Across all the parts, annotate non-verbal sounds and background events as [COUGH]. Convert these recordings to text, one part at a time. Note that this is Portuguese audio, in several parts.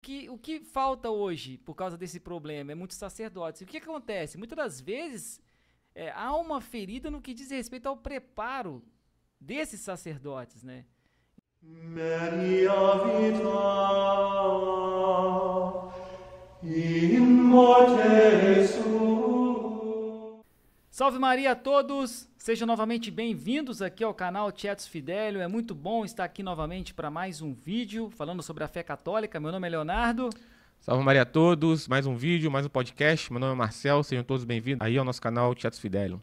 que, o que falta hoje por causa desse problema é muitos sacerdotes. O que acontece? Muitas das vezes é, há uma ferida no que diz respeito ao preparo desses sacerdotes, né? Maria vita in morte Salve Maria a todos! Sejam novamente bem-vindos aqui ao canal Tietos Fidelio. É muito bom estar aqui novamente para mais um vídeo falando sobre a fé católica. Meu nome é Leonardo. Salve Maria a todos, mais um vídeo, mais um podcast. Meu nome é Marcel, sejam todos bem-vindos aí ao nosso canal Tietos Fidelio.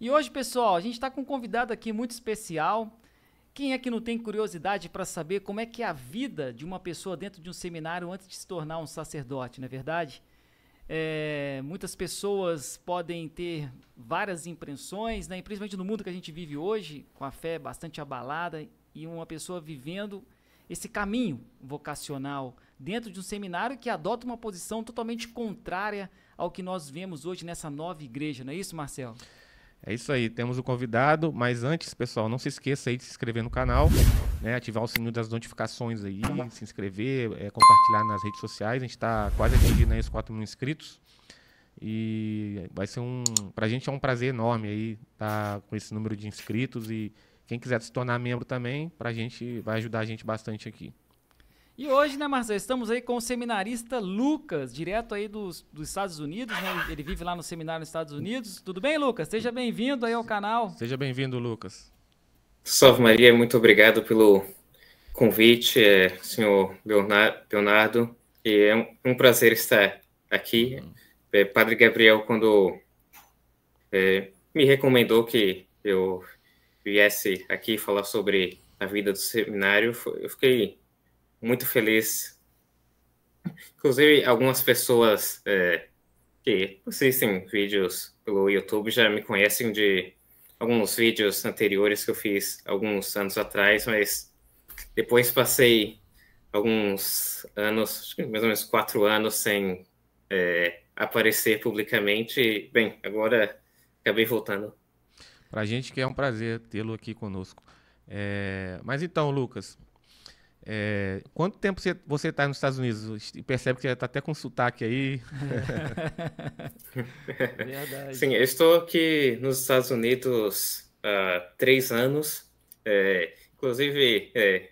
E hoje, pessoal, a gente está com um convidado aqui muito especial. Quem é que não tem curiosidade para saber como é que é a vida de uma pessoa dentro de um seminário antes de se tornar um sacerdote, não é verdade? É, muitas pessoas podem ter várias impressões, né? principalmente no mundo que a gente vive hoje, com a fé bastante abalada, e uma pessoa vivendo esse caminho vocacional dentro de um seminário que adota uma posição totalmente contrária ao que nós vemos hoje nessa nova igreja, não é isso, Marcelo? É isso aí, temos o convidado, mas antes, pessoal, não se esqueça aí de se inscrever no canal, né, ativar o sininho das notificações aí, tá. se inscrever, é, compartilhar nas redes sociais. A gente está quase atingindo aí os 4 mil inscritos. E vai ser um. Pra gente é um prazer enorme aí estar tá, com esse número de inscritos. E quem quiser se tornar membro também, pra gente, vai ajudar a gente bastante aqui. E hoje, né, Marcelo, estamos aí com o seminarista Lucas, direto aí dos, dos Estados Unidos, né? Ele vive lá no seminário nos Estados Unidos. Tudo bem, Lucas? Seja bem-vindo aí ao canal. Seja bem-vindo, Lucas. Salve Maria, muito obrigado pelo convite, é, senhor Leonardo. E é um, um prazer estar aqui. É, Padre Gabriel, quando é, me recomendou que eu viesse aqui falar sobre a vida do seminário, eu fiquei muito feliz. Inclusive, algumas pessoas é, que assistem vídeos pelo YouTube já me conhecem de alguns vídeos anteriores que eu fiz alguns anos atrás, mas depois passei alguns anos, mais ou menos quatro anos, sem é, aparecer publicamente. E, bem, agora acabei voltando. Para a gente que é um prazer tê-lo aqui conosco. É... Mas então, Lucas, é, quanto tempo você está nos Estados Unidos? E percebe que já está até com sotaque aí. [LAUGHS] Verdade. Sim, eu estou aqui nos Estados Unidos há três anos. É, inclusive, é,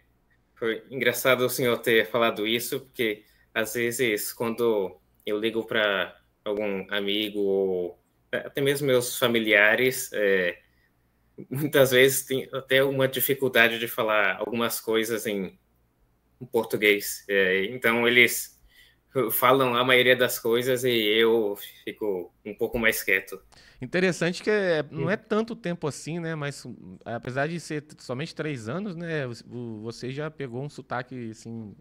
foi engraçado o senhor ter falado isso, porque às vezes quando eu ligo para algum amigo ou até mesmo meus familiares, é, muitas vezes tem até uma dificuldade de falar algumas coisas em um português. É, então eles falam a maioria das coisas e eu fico um pouco mais quieto. Interessante que é, não é tanto tempo assim, né? Mas apesar de ser somente três anos, né? Você já pegou um sotaque assim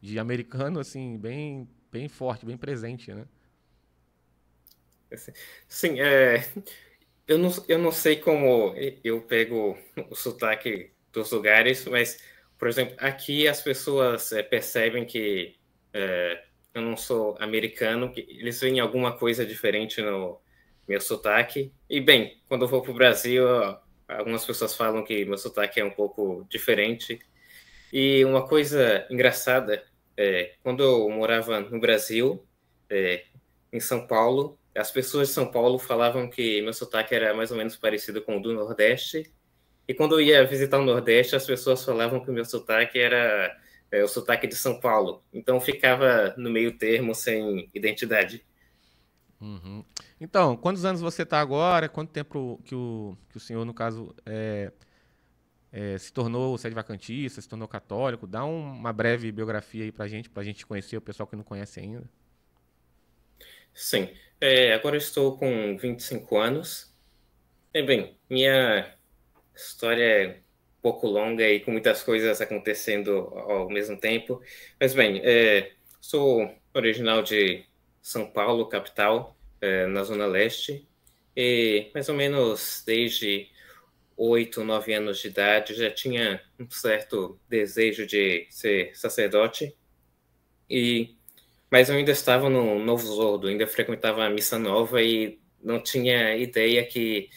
de americano, assim bem bem forte, bem presente, né? Sim, é, eu não eu não sei como eu pego o sotaque dos lugares, mas por exemplo, aqui as pessoas é, percebem que é, eu não sou americano, que eles veem alguma coisa diferente no meu sotaque. E, bem, quando eu vou para o Brasil, algumas pessoas falam que meu sotaque é um pouco diferente. E uma coisa engraçada, é, quando eu morava no Brasil, em São Paulo, as pessoas de São Paulo falavam que meu sotaque era mais ou menos parecido com o do Nordeste. E quando eu ia visitar o Nordeste, as pessoas falavam que o meu sotaque era é, o sotaque de São Paulo. Então ficava no meio termo, sem identidade. Uhum. Então, quantos anos você está agora? Quanto tempo que o, que o senhor, no caso, é, é, se tornou sede é vacantista, se tornou católico? Dá um, uma breve biografia aí para gente, para a gente conhecer o pessoal que não conhece ainda. Sim, é, agora eu estou com 25 anos. É, bem, minha história é um pouco longa e com muitas coisas acontecendo ao mesmo tempo. Mas, bem, é, sou original de São Paulo, capital, é, na Zona Leste, e mais ou menos desde oito, nove anos de idade já tinha um certo desejo de ser sacerdote, e mas eu ainda estava no Novo Zordo, ainda frequentava a missa nova e não tinha ideia que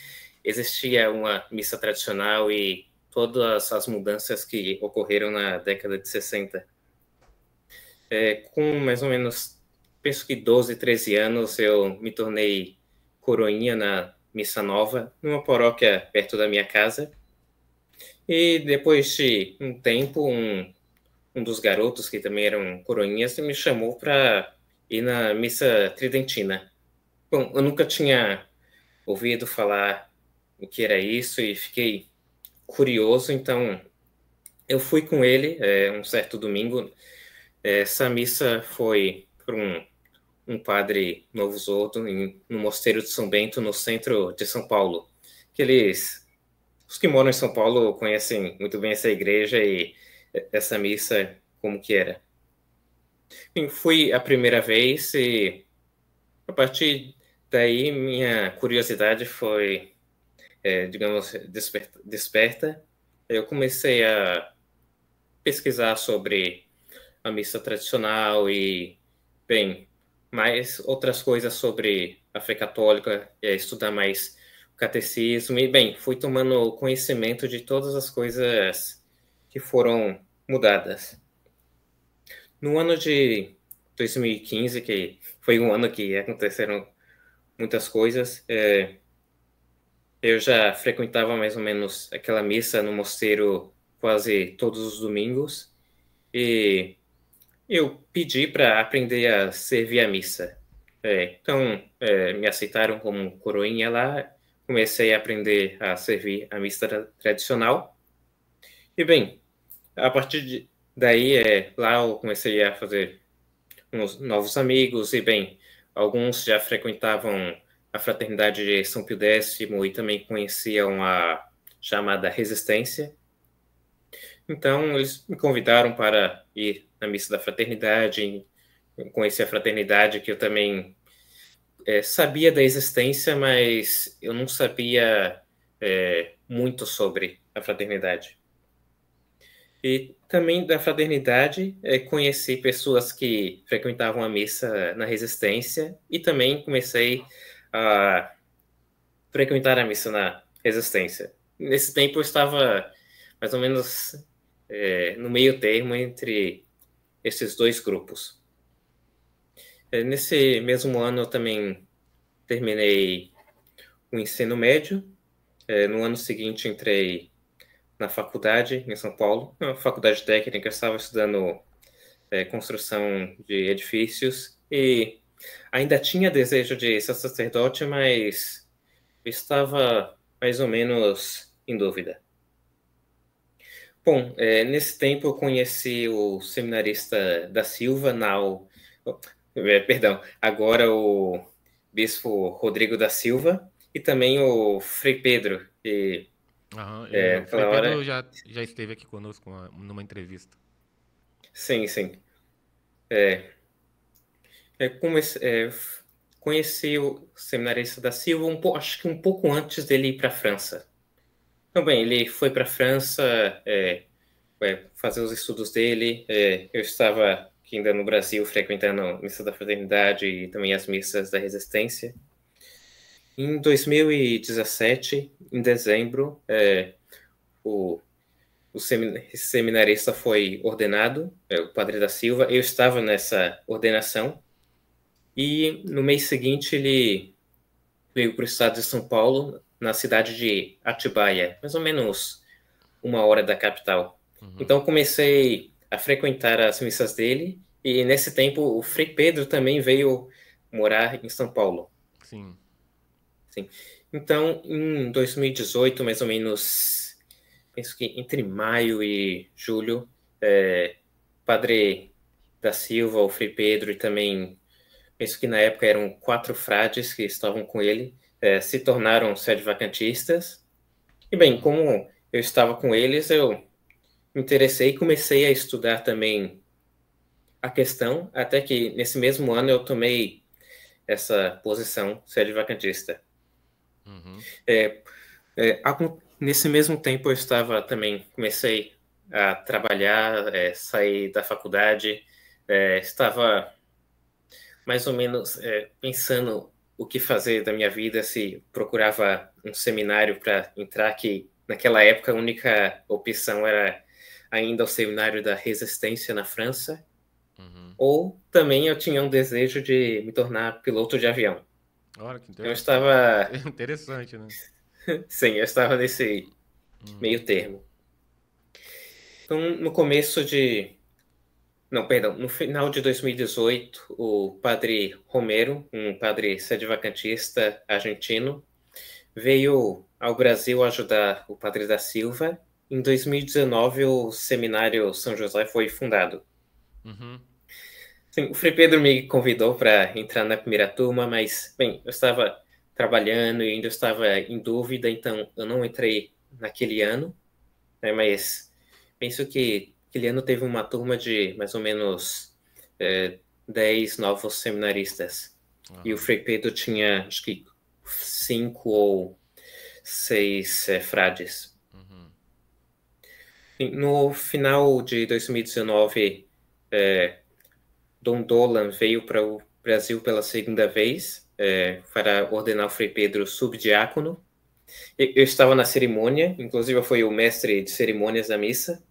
existia uma missa tradicional e todas as mudanças que ocorreram na década de 60. É, com mais ou menos, penso que 12, 13 anos, eu me tornei coroinha na missa nova, numa paróquia perto da minha casa. E depois de um tempo, um, um dos garotos, que também eram coroinhas, me chamou para ir na missa tridentina. Bom, eu nunca tinha ouvido falar o que era isso e fiquei curioso, então eu fui com ele é, um certo domingo. É, essa missa foi para um, um padre novo Zordo, no Mosteiro de São Bento, no centro de São Paulo. Que eles, os que moram em São Paulo, conhecem muito bem essa igreja e essa missa, como que era. Bem, fui a primeira vez e a partir daí minha curiosidade foi é, digamos, desperta, desperta. Eu comecei a pesquisar sobre a missa tradicional e, bem, mais outras coisas sobre a fé católica, estudar mais o catecismo e, bem, fui tomando conhecimento de todas as coisas que foram mudadas. No ano de 2015, que foi um ano que aconteceram muitas coisas, é, eu já frequentava mais ou menos aquela missa no mosteiro quase todos os domingos e eu pedi para aprender a servir a missa. É, então é, me aceitaram como coroinha lá, comecei a aprender a servir a missa tradicional. E bem, a partir de, daí é, lá eu comecei a fazer uns novos amigos e bem, alguns já frequentavam a fraternidade de São Pio X e também conheciam a chamada Resistência. Então, eles me convidaram para ir na missa da fraternidade, conhecer a fraternidade, que eu também é, sabia da existência, mas eu não sabia é, muito sobre a fraternidade. E também da fraternidade é, conheci pessoas que frequentavam a missa na Resistência e também comecei a a frequentar a missa na resistência. Nesse tempo eu estava mais ou menos é, no meio termo entre esses dois grupos. É, nesse mesmo ano eu também terminei o ensino médio. É, no ano seguinte entrei na faculdade em São Paulo, na é faculdade técnica, eu estava estudando construção de edifícios e Ainda tinha desejo de ser sacerdote, mas estava mais ou menos em dúvida. Bom, é, nesse tempo eu conheci o seminarista da Silva, Nau. É, perdão, agora o bispo Rodrigo da Silva e também o Frei Pedro. Aham, é, é, o Frei Pedro hora... já, já esteve aqui conosco numa entrevista. Sim, sim. É, é, comece, é, conheci o seminarista da Silva, um pouco, acho que um pouco antes dele ir para a França. Então, bem, ele foi para a França é, é, fazer os estudos dele. É, eu estava aqui ainda no Brasil frequentando a Missa da Fraternidade e também as Missas da Resistência. Em 2017, em dezembro, é, o o seminarista foi ordenado, o padre da Silva. Eu estava nessa ordenação. E no mês seguinte ele veio para o estado de São Paulo, na cidade de Atibaia, mais ou menos uma hora da capital. Uhum. Então comecei a frequentar as missas dele e nesse tempo o Frei Pedro também veio morar em São Paulo. Sim. Sim. Então, em 2018, mais ou menos, penso que entre maio e julho, é, Padre da Silva, o Frei Pedro e também penso que na época eram quatro frades que estavam com ele, é, se tornaram sede vacantistas. E bem, como eu estava com eles, eu me interessei e comecei a estudar também a questão, até que nesse mesmo ano eu tomei essa posição sede vacantista. Uhum. É, é, nesse mesmo tempo eu estava também, comecei a trabalhar, é, sair da faculdade, é, estava mais ou menos é, pensando o que fazer da minha vida, se procurava um seminário para entrar, que naquela época a única opção era ainda o seminário da resistência na França, uhum. ou também eu tinha um desejo de me tornar piloto de avião. Olha que interessante. Eu estava... [LAUGHS] interessante, né? [LAUGHS] Sim, eu estava nesse uhum. meio termo. Então, no começo de não, perdão, no final de 2018, o padre Romero, um padre sedevacantista argentino, veio ao Brasil ajudar o padre da Silva. Em 2019, o seminário São José foi fundado. Uhum. Sim, o Frei Pedro me convidou para entrar na primeira turma, mas, bem, eu estava trabalhando e ainda estava em dúvida, então eu não entrei naquele ano, né, mas penso que ano teve uma turma de mais ou menos é, 10 novos seminaristas. Ah. E o Frei Pedro tinha, acho que, cinco ou seis é, frades. Uhum. No final de 2019, é, Dom Dolan veio para o Brasil pela segunda vez é, para ordenar o Frei Pedro subdiácono. Eu estava na cerimônia, inclusive eu fui o mestre de cerimônias da missa.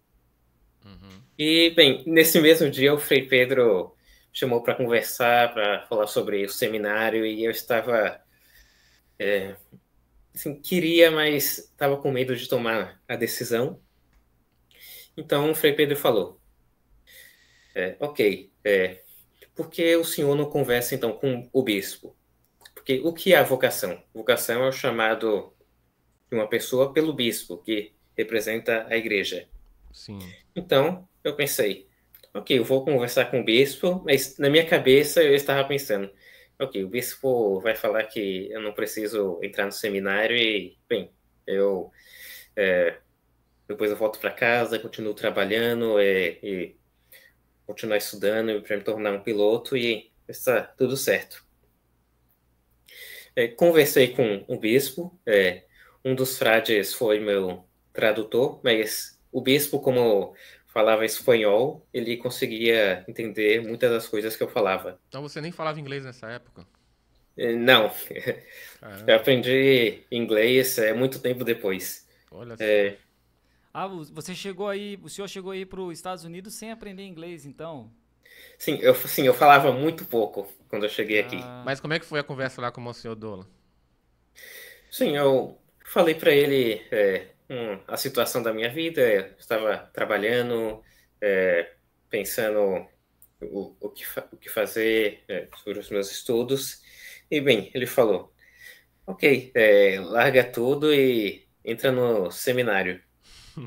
E, bem, nesse mesmo dia o Frei Pedro chamou para conversar, para falar sobre o seminário, e eu estava. É, assim, queria, mas estava com medo de tomar a decisão. Então o Frei Pedro falou: é, Ok, é, por que o senhor não conversa então com o bispo? Porque o que é a vocação? Vocação é o chamado de uma pessoa pelo bispo, que representa a igreja. Sim. Então, eu pensei, ok, eu vou conversar com o bispo, mas na minha cabeça eu estava pensando, ok, o bispo vai falar que eu não preciso entrar no seminário e, bem, eu é, depois eu volto para casa, continuo trabalhando é, e, e continuar estudando para me tornar um piloto e está tudo certo. É, conversei com o bispo, é, um dos frades foi meu tradutor, mas o bispo, como falava espanhol, ele conseguia entender muitas das coisas que eu falava. Então você nem falava inglês nessa época? Eh, não. Caramba. [LAUGHS] Eu aprendi inglês é, muito tempo depois. Olha eh, só. É... Ah, você chegou aí, o senhor chegou aí para os Estados Unidos sem aprender inglês, então? Sim, eu, sim, eu falava muito pouco quando eu cheguei ah. aqui. Mas como é que foi a conversa lá com o senhor Dola? Sim, eu falei para ele é, a situação da minha vida, eu estava trabalhando, é, pensando o, o, que, o que fazer é, sobre os meus estudos. E bem, ele falou: Ok, é, larga tudo e entra no seminário.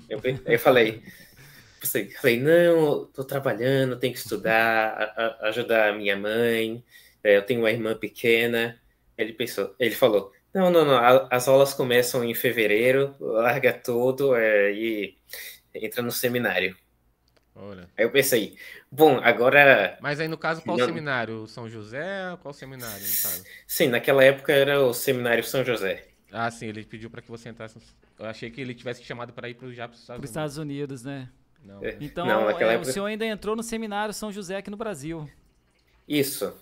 eu, eu falei. Eu assim, falei, não, estou trabalhando, tenho que estudar, a, a, ajudar a minha mãe, é, eu tenho uma irmã pequena. Ele pensou, ele falou, não, não, não. As aulas começam em fevereiro, larga tudo é, e entra no seminário. Olha. Aí eu pensei, bom, agora. Mas aí no caso, qual não... seminário? São José? Qual seminário, no caso? Sim, naquela época era o seminário São José. Ah, sim, ele pediu para que você entrasse. Eu achei que ele tivesse chamado para ir Estados Unidos. para os Estados, Unidos. né? Não, é. Então, não, é, época... o senhor ainda entrou no seminário São José aqui no Brasil. Isso.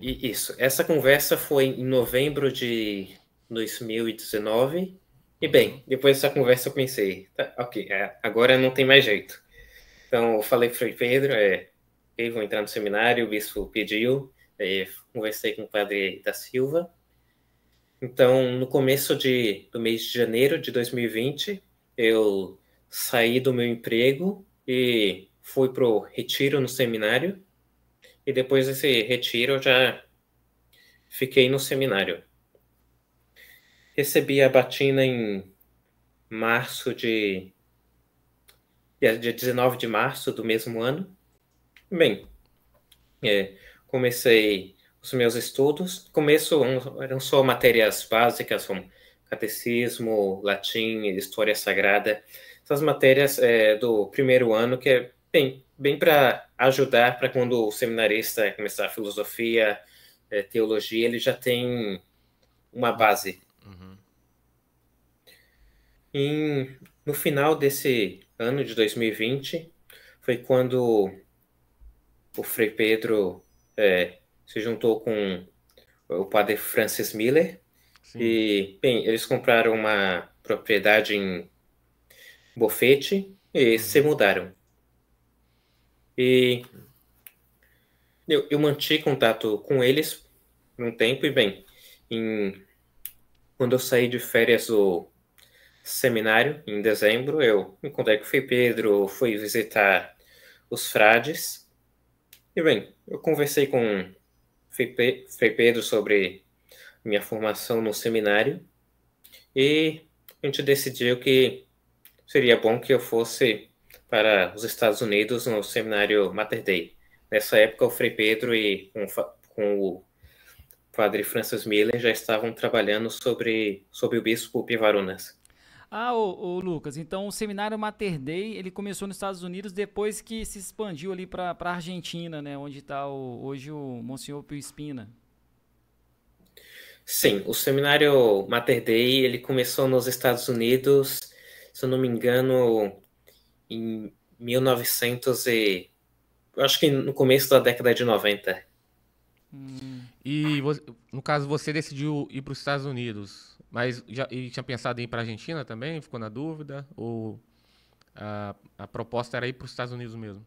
Isso. Essa conversa foi em novembro de 2019. E bem, uhum. depois dessa conversa eu pensei, tá, ok, é, agora não tem mais jeito. Então eu falei para o Pedro, é, eu vou entrar no seminário, o bispo pediu, é, conversei com o padre da Silva. Então, no começo de, do mês de janeiro de 2020, eu saí do meu emprego e fui pro retiro no seminário e depois desse retiro eu já fiquei no seminário. Recebi a batina em março de. dia 19 de março do mesmo ano. Bem, é, comecei os meus estudos. Começo eram só matérias básicas, como catecismo, latim, história sagrada, essas matérias é, do primeiro ano que é bem bem para ajudar para quando o seminarista começar a filosofia, é, teologia, ele já tem uma base. Uhum. Em, no final desse ano de 2020, foi quando o Frei Pedro é, se juntou com o padre Francis Miller. Sim. E, bem, eles compraram uma propriedade em Bofete e uhum. se mudaram. E eu, eu mantive contato com eles por um tempo e, bem, em, quando eu saí de férias do seminário, em dezembro, eu encontrei com o Fui Pedro, fui visitar os frades. E, bem, eu conversei com Frei Pedro sobre minha formação no seminário e a gente decidiu que seria bom que eu fosse para os Estados Unidos no seminário Mater Dei. Nessa época, o Frei Pedro e com, com o padre Francis Miller já estavam trabalhando sobre, sobre o bispo Pivarunas. Ah, ô, ô, Lucas, então o seminário Mater Dei, ele começou nos Estados Unidos depois que se expandiu ali para a Argentina, né, onde está hoje o Monsenhor Pio Espina. Sim, o seminário Mater Dei, ele começou nos Estados Unidos, se eu não me engano, em 1900 e eu acho que no começo da década de 90. Hum. E no caso você decidiu ir para os Estados Unidos, mas já e tinha pensado em ir para a Argentina também? Ficou na dúvida ou a, a proposta era ir para os Estados Unidos mesmo?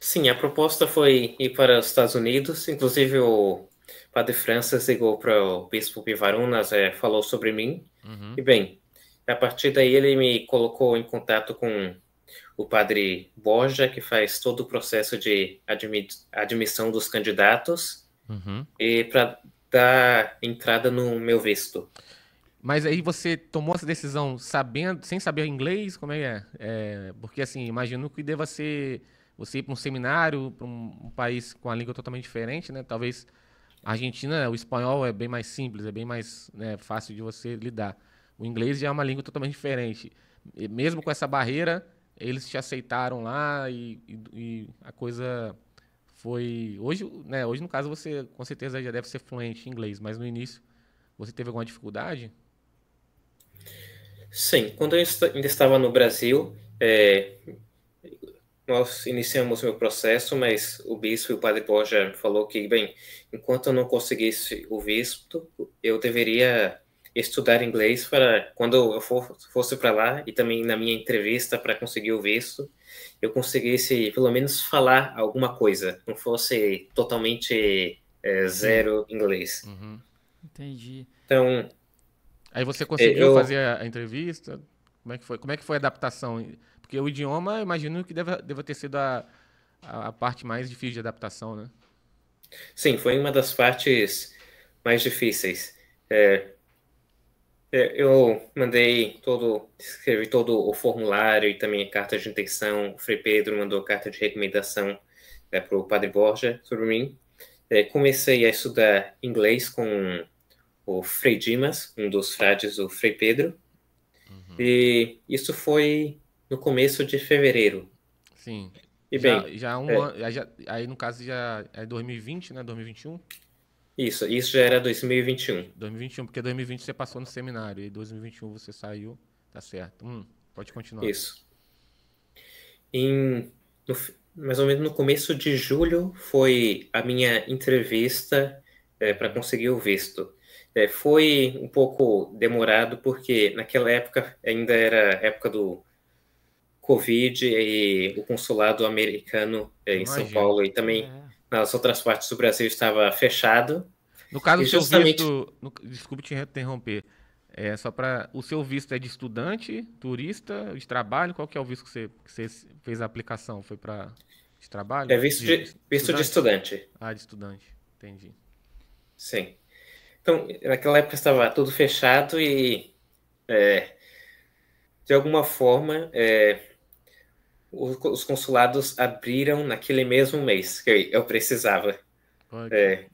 Sim, a proposta foi ir para os Estados Unidos. Inclusive o Padre Francis ligou para o Bispo Pivarunas, é, falou sobre mim. Uhum. E bem, a partir daí, ele me colocou em contato com o padre Borja, que faz todo o processo de admi admissão dos candidatos, uhum. e para dar entrada no meu visto. Mas aí você tomou essa decisão sabendo, sem saber inglês, como é que é? é? porque assim, imagino que deva ser você ir para um seminário, para um, um, país com a língua totalmente diferente, né? Talvez a Argentina, o espanhol é bem mais simples, é bem mais né, fácil de você lidar. O inglês já é uma língua totalmente diferente. E mesmo com essa barreira, eles te aceitaram lá e, e, e a coisa foi hoje, né? Hoje no caso você com certeza já deve ser fluente em inglês, mas no início você teve alguma dificuldade? Sim, quando eu ainda estava no Brasil, é, nós iniciamos meu processo, mas o bispo e o padre Borja falou que, bem, enquanto eu não conseguisse o visto, eu deveria estudar inglês para quando eu for, fosse para lá e também na minha entrevista para conseguir o visto, eu conseguisse pelo menos falar alguma coisa, não fosse totalmente é, zero inglês. Uhum. Entendi. Então. Aí você conseguiu eu... fazer a entrevista? Como é que foi? Como é que foi a adaptação? Porque o idioma, imagino que deva, deva ter sido a, a, a parte mais difícil de adaptação, né? Sim, foi uma das partes mais difíceis. É, é, eu mandei todo, escrevi todo o formulário e também a carta de intenção. O Frei Pedro mandou carta de recomendação né, para o Padre Borja sobre mim. É, comecei a estudar inglês com o Frei Dimas, um dos frades do Frei Pedro. Uhum. E isso foi no começo de fevereiro. Sim. E já, bem. Já, um é, ano, já aí no caso já é 2020, né? 2021? Isso, isso já era 2021. 2021, porque 2020 você passou no seminário e 2021 você saiu, tá certo. Hum, pode continuar. Isso. Em, no, mais ou menos no começo de julho foi a minha entrevista é, para conseguir o visto. É, foi um pouco demorado porque naquela época ainda era época do Covid e o consulado americano é, em Imagina. São Paulo e também é. Nossa, o transporte do Brasil estava fechado. No caso, do o seu visto. Desculpe te interromper. É só para o seu visto é de estudante, turista, de trabalho. Qual que é o visto que você, que você fez a aplicação? Foi para de trabalho? É visto de, de visto estudante? de estudante. Ah, de estudante, entendi. Sim. Então, naquela época estava tudo fechado e é, de alguma forma é, os consulados abriram naquele mesmo mês que eu precisava. Ai, é. Assim.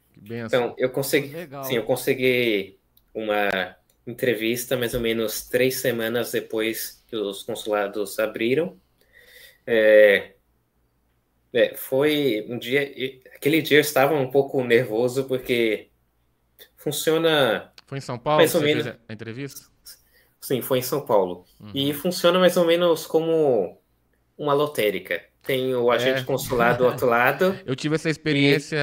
Então, eu consegui. Legal. Sim, eu consegui uma entrevista mais ou menos três semanas depois que os consulados abriram. É, é, foi um dia. Aquele dia eu estava um pouco nervoso porque funciona. Foi em São Paulo? Mais ou menos, a entrevista? Sim, foi em São Paulo. Uhum. E funciona mais ou menos como uma lotérica. Tem o agente é. consular do outro lado. [LAUGHS] Eu tive essa experiência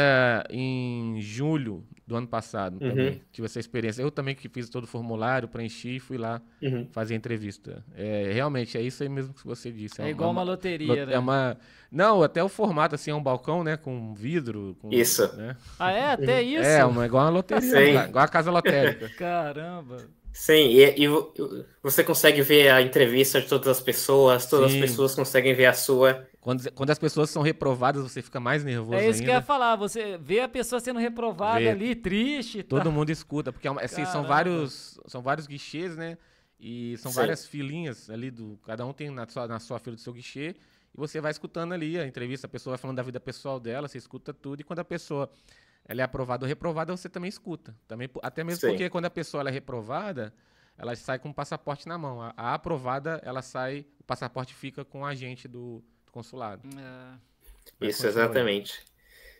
e... em julho do ano passado uhum. também. Tive essa experiência. Eu também que fiz todo o formulário, preenchi e fui lá uhum. fazer entrevista. É, realmente, é isso aí mesmo que você disse. É, é igual uma, uma loteria, é né? É uma... Não, até o formato, assim, é um balcão, né? Com vidro. Com... isso. Né? Ah, é? Até uhum. isso? É, uma, igual uma loteria. Igual a casa lotérica. Caramba. Sim, e, e, você consegue ver a entrevista de todas as pessoas, todas Sim. as pessoas conseguem ver a sua. Quando, quando as pessoas são reprovadas, você fica mais nervoso É isso ainda. que eu ia falar, você vê a pessoa sendo reprovada vê. ali, triste. Todo mundo escuta, porque é assim, são vários são vários guichês, né? E são Sim. várias filinhas ali, do cada um tem na sua, na sua fila do seu guichê, e você vai escutando ali a entrevista, a pessoa vai falando da vida pessoal dela, você escuta tudo, e quando a pessoa ela é aprovada ou reprovada, você também escuta. Também, até mesmo Sim. porque quando a pessoa é reprovada, ela sai com o passaporte na mão. A, a, aprovada, ela sai, o passaporte fica com o agente do, do consulado. É. Isso, exatamente.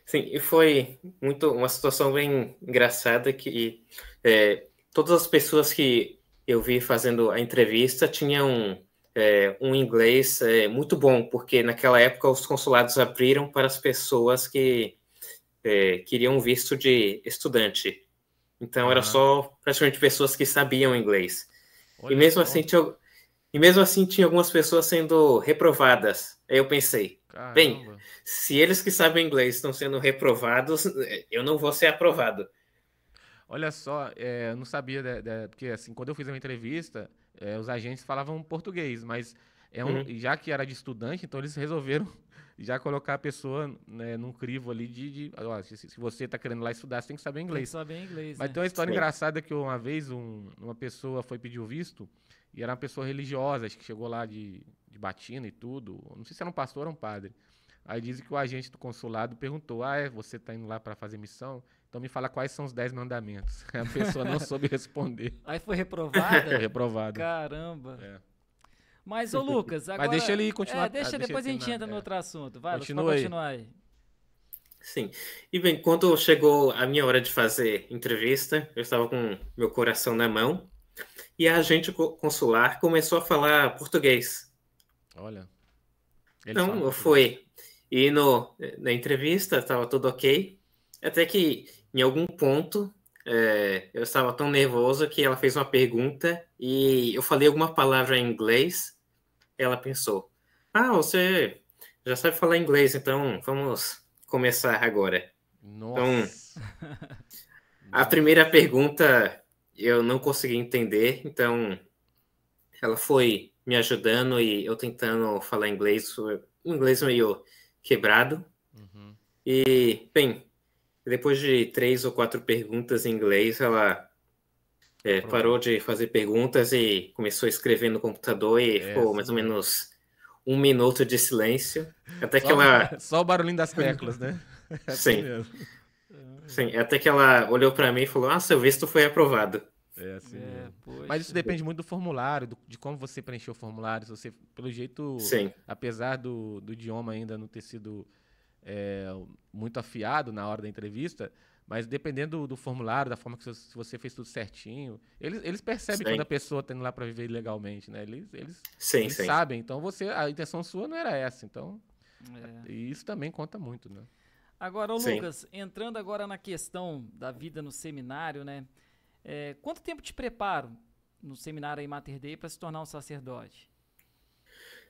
Sim, e foi muito uma situação bem engraçada que é, todas as pessoas que eu vi fazendo a entrevista tinham é, um inglês é, muito bom, porque naquela época os consulados abriram para as pessoas que é, queriam um visto de estudante. Então ah. era só praticamente pessoas que sabiam inglês. Olha e mesmo, só. assim, tinha, e mesmo assim tinha algumas pessoas sendo reprovadas. Aí eu pensei, Caramba. bem, se eles que sabem inglês estão sendo reprovados, eh, eu não vou ser aprovado. Olha só, é, eu não sabia, de, de, porque assim, quando eu fiz a minha entrevista, é, os agentes falavam português, mas é um, uhum. já que era de estudante, então eles resolveram já colocar a pessoa né, num crivo ali de. de ó, se, se, você está querendo lá estudar, você tem que saber inglês. Tem que saber inglês. Mas né? tem uma história Sim. engraçada que uma vez um, uma pessoa foi pedir o visto e era uma pessoa religiosa, acho que chegou lá de, de batina e tudo. Não sei se era um pastor ou um padre. Aí dizem que o agente do consulado perguntou: Ah, é, você está indo lá para fazer missão? Então me fala quais são os 10 mandamentos. [LAUGHS] A pessoa não soube responder. Aí foi reprovada? [LAUGHS] foi reprovada. Caramba. É. Mas, ô Lucas, agora. Mas deixa ele continuar. É, deixa, ah, depois deixa a gente entra é. no outro assunto. Vai, Continua Lucas, continuar aí. Sim. E bem, quando chegou a minha hora de fazer entrevista, eu estava com meu coração na mão e a agente consular começou a falar português. Olha. então, eu fui. E no, na entrevista estava tudo ok. Até que, em algum ponto, é, eu estava tão nervoso que ela fez uma pergunta e eu falei alguma palavra em inglês ela pensou: Ah, você já sabe falar inglês, então vamos começar agora. Então, Nossa. Então, a primeira pergunta eu não consegui entender, então ela foi me ajudando e eu tentando falar inglês, um inglês meio quebrado. Uhum. E, bem, depois de três ou quatro perguntas em inglês, ela é, parou de fazer perguntas e começou a escrever no computador e é, ficou sim. mais ou menos um minuto de silêncio. Até só, que ela. [LAUGHS] Só o barulhinho das teclas, né? [LAUGHS] É assim sim. Assim sim, até que ela olhou para mim e falou: Ah, seu visto foi aprovado. É assim. É, Mas isso depende muito do formulário, do, de como você preencheu o formulário. Se você, pelo jeito, sim. apesar do, do idioma ainda não ter sido é, muito afiado na hora da entrevista, mas dependendo do, do formulário, da forma que você, se você fez tudo certinho, eles, eles percebem sim. quando a pessoa está indo lá para viver ilegalmente, né? Eles, eles, sim, eles sim. sabem. Então você, a intenção sua não era essa. Então, é. e isso também conta muito, né? Agora, Lucas, entrando agora na questão da vida no seminário, né? É, quanto tempo te preparo no seminário em Mater Dei para se tornar um sacerdote?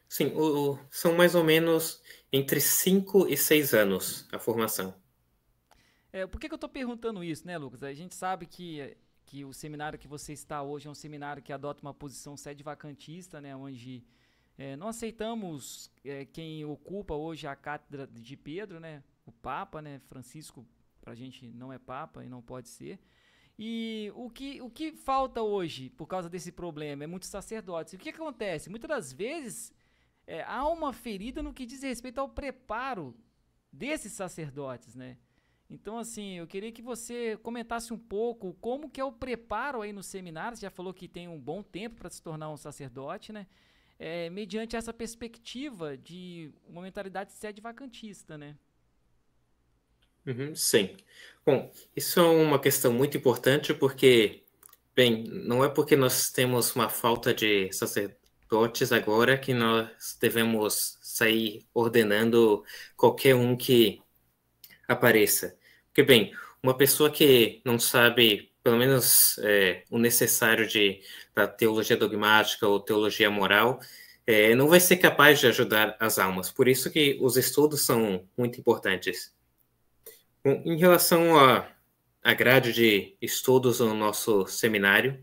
Sim, o, o, são mais ou menos entre 5 e 6 anos a formação. É, por que, que eu estou perguntando isso, né, Lucas? A gente sabe que, que o seminário que você está hoje é um seminário que adota uma posição sede vacantista, né, onde é, não aceitamos é, quem ocupa hoje a cátedra de Pedro, né, o Papa, né, Francisco, para a gente não é Papa e não pode ser. E o que, o que falta hoje por causa desse problema é muitos sacerdotes. E o que acontece? Muitas das vezes é, há uma ferida no que diz respeito ao preparo desses sacerdotes, né? Então, assim, eu queria que você comentasse um pouco como que é o preparo aí no seminário. Você já falou que tem um bom tempo para se tornar um sacerdote, né? É, mediante essa perspectiva de uma mentalidade sede vacantista, né? Uhum, sim. Bom, isso é uma questão muito importante porque, bem, não é porque nós temos uma falta de sacerdotes agora que nós devemos sair ordenando qualquer um que apareça. Porque, bem, uma pessoa que não sabe, pelo menos, é, o necessário de, da teologia dogmática ou teologia moral, é, não vai ser capaz de ajudar as almas. Por isso que os estudos são muito importantes. Bom, em relação à a, a, grade de estudos no nosso seminário,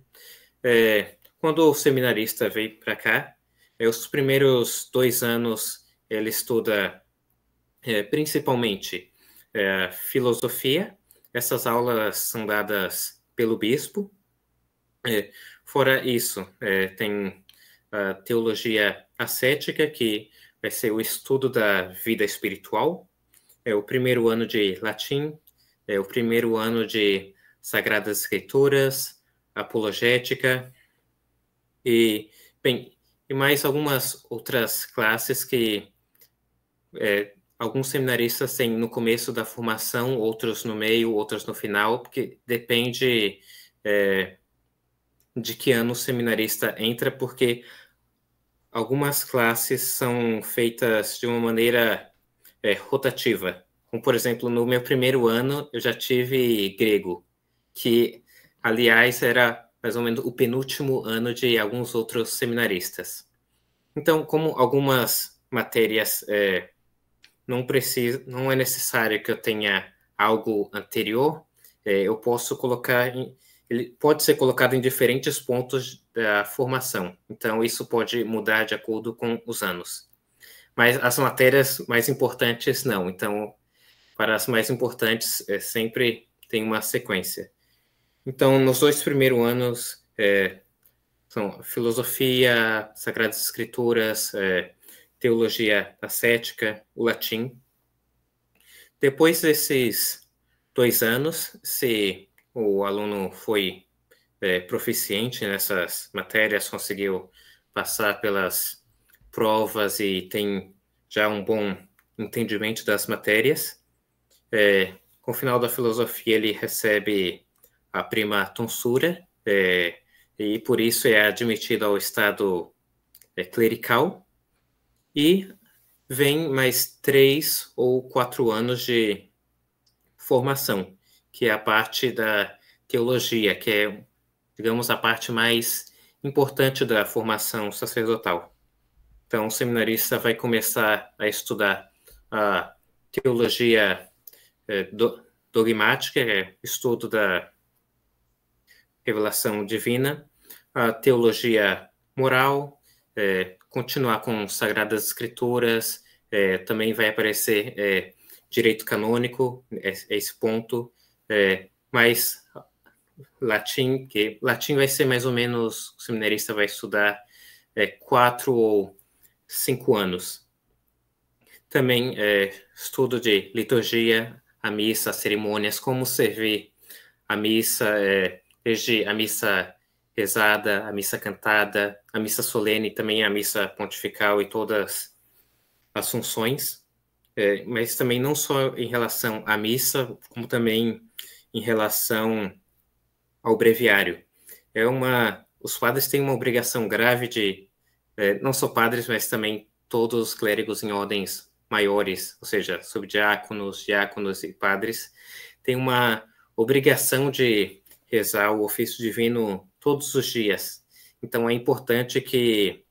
é, quando o seminarista veio para cá, é, os primeiros dois anos ele estuda é, principalmente é, filosofia. Essas aulas são dadas pelo bispo. É, fora isso, é, tem a teologia ascética, que vai ser o estudo da vida espiritual. É o primeiro ano de latim, é o primeiro ano de sagradas escrituras, apologética e bem e mais algumas outras classes que é, alguns seminaristas têm no começo da formação, outros no meio, outros no final, porque depende é, de que ano o seminarista entra, porque algumas classes são feitas de uma maneira é, rotativa. Como, por exemplo, no meu primeiro ano, eu já tive grego, que, aliás, era mais ou menos o penúltimo ano de alguns outros seminaristas. Então, como algumas matérias é, não precisa, não é necessário que eu tenha algo anterior. É, eu posso colocar, em, ele pode ser colocado em diferentes pontos da formação. Então isso pode mudar de acordo com os anos. Mas as matérias mais importantes não. Então para as mais importantes é, sempre tem uma sequência. Então nos dois primeiros anos é, são filosofia, sagradas escrituras, é, teologia ascética, o latim. Depois desses dois anos, se o aluno foi é, proficiente nessas matérias, conseguiu passar pelas provas e tem já um bom entendimento das matérias, é, com o final da filosofia ele recebe a prima tonsura é, e por isso é admitido ao estado é, clerical e vem mais três ou quatro anos de formação, que é a parte da teologia, que é, digamos, a parte mais importante da formação sacerdotal. Então, o seminarista vai começar a estudar a teologia é, do, dogmática, que é estudo da revelação divina, a teologia moral, é, continuar com Sagradas Escrituras, é, também vai aparecer é, direito canônico, é, é esse ponto, é, mas latim, que latim vai ser mais ou menos, o seminarista vai estudar é, quatro ou cinco anos. Também é, estudo de liturgia, a missa, cerimônias, como servir a missa, desde a missa rezada, a missa cantada, a missa solene, também a missa pontifical e todas as funções, é, mas também não só em relação à missa, como também em relação ao breviário. É uma, os padres têm uma obrigação grave de, é, não só padres, mas também todos os clérigos em ordens maiores, ou seja, subdiáconos, diáconos e padres, têm uma obrigação de rezar o ofício divino todos os dias. Então é importante que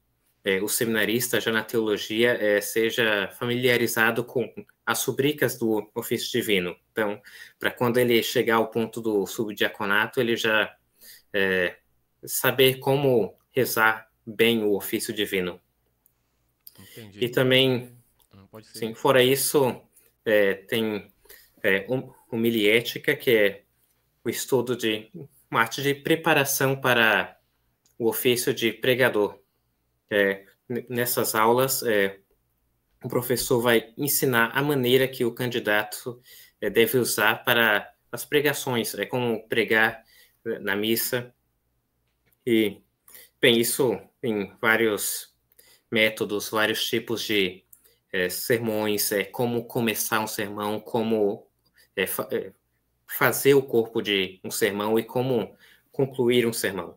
é, o seminarista, já na teologia, é, seja familiarizado com as rubricas do ofício divino. Então, para quando ele chegar ao ponto do subdiaconato, ele já é, saber como rezar bem o ofício divino. Entendi. E também, sim, fora isso, é, tem é, um, que é o estudo de uma arte de preparação para o ofício de pregador. É, nessas aulas, é, o professor vai ensinar a maneira que o candidato é, deve usar para as pregações, é como pregar é, na missa. E, bem, isso em vários métodos, vários tipos de é, sermões, é, como começar um sermão, como é, fazer o corpo de um sermão e como concluir um sermão.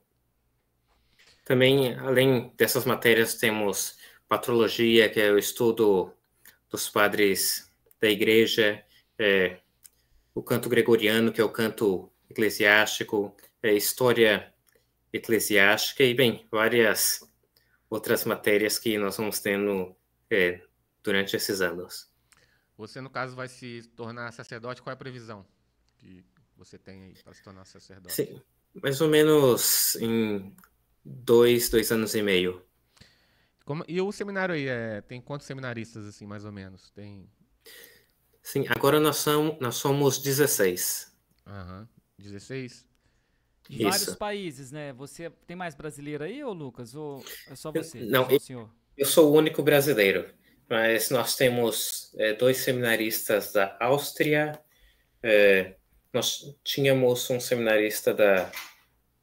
Também, além dessas matérias, temos patrologia, que é o estudo dos padres da igreja, é, o canto gregoriano, que é o canto eclesiástico, é, história eclesiástica e, bem, várias outras matérias que nós vamos tendo é, durante esses anos. Você, no caso, vai se tornar sacerdote, qual é a previsão? que você tem aí para se tornar sacerdote? Sim, mais ou menos em dois, dois anos e meio. Como, e o seminário aí, é, tem quantos seminaristas, assim, mais ou menos? Tem... Sim, agora nós, são, nós somos 16. Aham, 16? De Isso. vários países, né? Você tem mais brasileiro aí, ou Lucas? Ou é só você? Eu, não, só eu, senhor? eu sou o único brasileiro, mas nós temos é, dois seminaristas da Áustria, é, nós tínhamos um seminarista da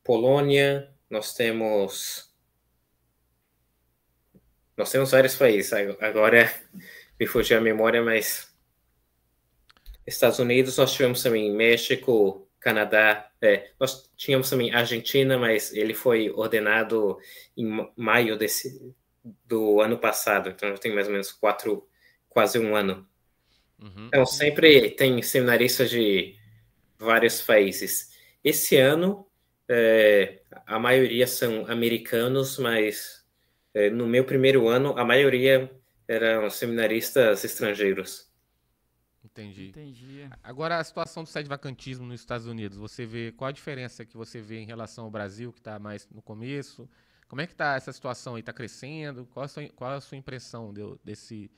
Polônia, nós temos. Nós temos vários países, agora me fugiu a memória, mas. Estados Unidos, nós tivemos também México, Canadá, é, nós tínhamos também Argentina, mas ele foi ordenado em maio desse, do ano passado, então já tem mais ou menos quatro, quase um ano. Uhum. Então sempre tem seminaristas de vários países. Esse ano, é, a maioria são americanos, mas é, no meu primeiro ano, a maioria eram seminaristas estrangeiros. Entendi. Entendi. Agora, a situação do sede vacantismo nos Estados Unidos, você vê qual a diferença que você vê em relação ao Brasil, que está mais no começo? Como é que está essa situação aí? Está crescendo? Qual a sua, qual a sua impressão desse,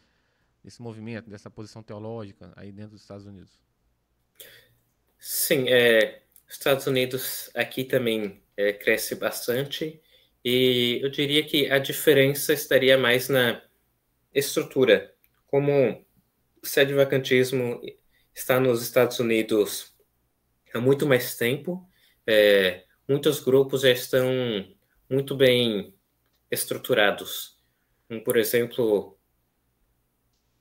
desse movimento, dessa posição teológica aí dentro dos Estados Unidos? Sim, é, Estados Unidos aqui também é, cresce bastante e eu diria que a diferença estaria mais na estrutura, como o sede vacantismo está nos Estados Unidos há muito mais tempo, é, muitos grupos já estão muito bem estruturados. por exemplo,